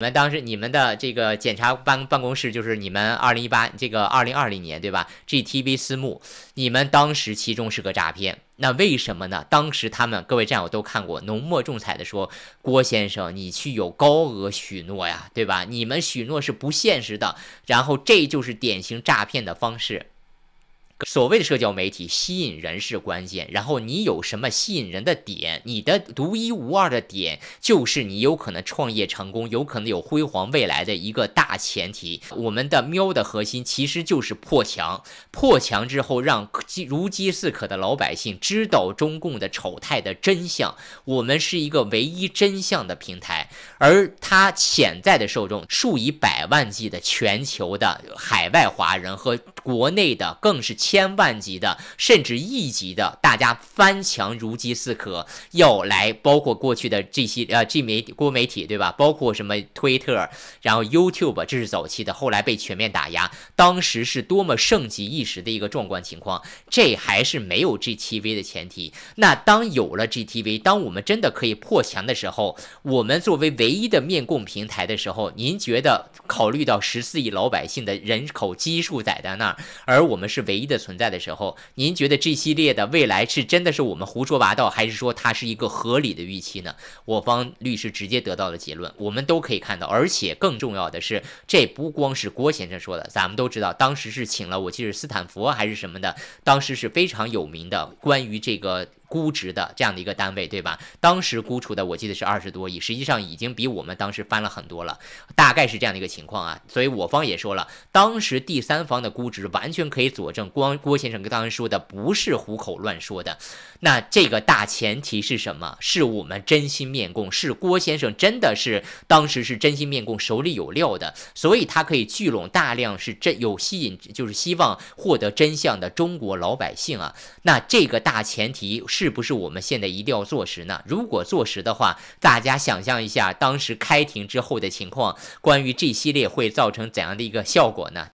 你们当时，你们的这个检查办办公室，就是你们二零一八这个二零二零年，对吧？GTV 私募，你们当时其中是个诈骗，那为什么呢？当时他们各位战友都看过，浓墨重彩的说，郭先生，你去有高额许诺呀，对吧？你们许诺是不现实的，然后这就是典型诈骗的方式。所谓的社交媒体吸引人是关键，然后你有什么吸引人的点？你的独一无二的点就是你有可能创业成功，有可能有辉煌未来的一个大前提。我们的喵的核心其实就是破墙，破墙之后让饥如饥似渴的老百姓知道中共的丑态的真相。我们是一个唯一真相的平台，而它潜在的受众数以百万计的全球的海外华人和。国内的更是千万级的，甚至亿级的，大家翻墙如饥似渴，要来，包括过去的这些呃，这媒国媒体对吧？包括什么推特，然后 YouTube，这是早期的，后来被全面打压。当时是多么盛极一时的一个壮观情况，这还是没有 GTV 的前提。那当有了 GTV，当我们真的可以破墙的时候，我们作为唯一的面供平台的时候，您觉得考虑到十四亿老百姓的人口基数在在那？而我们是唯一的存在的时候，您觉得这系列的未来是真的是我们胡说八道，还是说它是一个合理的预期呢？我方律师直接得到了结论，我们都可以看到，而且更重要的是，这不光是郭先生说的，咱们都知道，当时是请了，我记得斯坦福还是什么的，当时是非常有名的，关于这个。估值的这样的一个单位，对吧？当时估出的我记得是二十多亿，实际上已经比我们当时翻了很多了，大概是这样的一个情况啊。所以我方也说了，当时第三方的估值完全可以佐证郭郭先生当时说的不是胡口乱说的。那这个大前提是什么？是我们真心面供，是郭先生真的是当时是真心面供，手里有料的，所以他可以聚拢大量是真有吸引，就是希望获得真相的中国老百姓啊。那这个大前提是不是我们现在一定要坐实呢？如果坐实的话，大家想象一下当时开庭之后的情况，关于这系列会造成怎样的一个效果呢？